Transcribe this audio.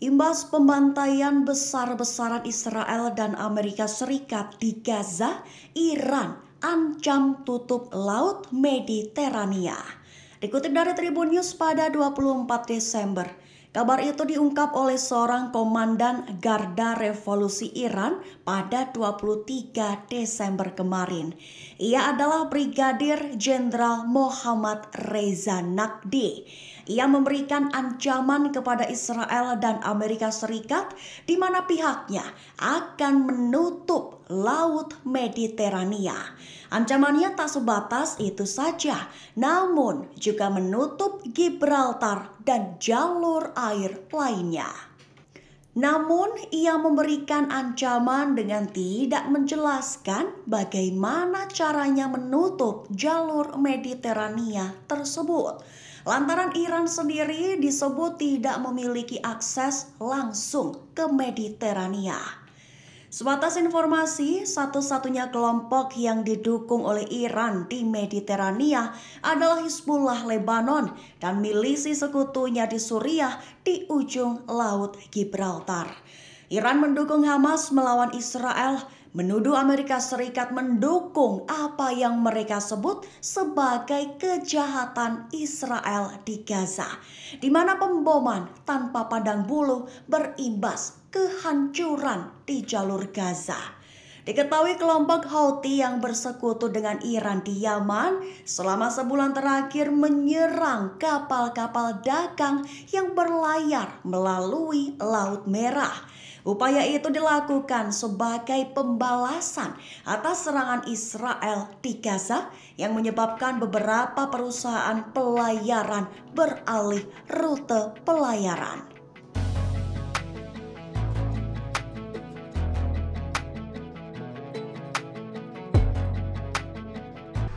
Imbas pembantaian besar-besaran Israel dan Amerika Serikat di Gaza, Iran ancam tutup laut Mediterania. Dikutip dari Tribun News pada 24 Desember, Kabar itu diungkap oleh seorang komandan Garda Revolusi Iran pada 23 Desember kemarin. Ia adalah Brigadir Jenderal Muhammad Reza Nakdi. Ia memberikan ancaman kepada Israel dan Amerika Serikat di mana pihaknya akan menutup Laut Mediterania. Ancamannya tak sebatas itu saja, namun juga menutup Gibraltar dan jalur air lainnya. Namun, ia memberikan ancaman dengan tidak menjelaskan bagaimana caranya menutup jalur Mediterania tersebut. Lantaran Iran sendiri disebut tidak memiliki akses langsung ke Mediterania. Sebatas informasi, satu-satunya kelompok yang didukung oleh Iran di Mediterania adalah Hizbullah Lebanon dan milisi sekutunya di Suriah di ujung Laut Gibraltar. Iran mendukung Hamas melawan Israel, menuduh Amerika Serikat mendukung apa yang mereka sebut sebagai kejahatan Israel di Gaza, di mana pemboman tanpa pandang bulu berimbas kehancuran di jalur Gaza. Diketahui kelompok Houthi yang bersekutu dengan Iran di Yaman selama sebulan terakhir menyerang kapal-kapal dagang yang berlayar melalui Laut Merah. Upaya itu dilakukan sebagai pembalasan atas serangan Israel di Gaza yang menyebabkan beberapa perusahaan pelayaran beralih rute pelayaran.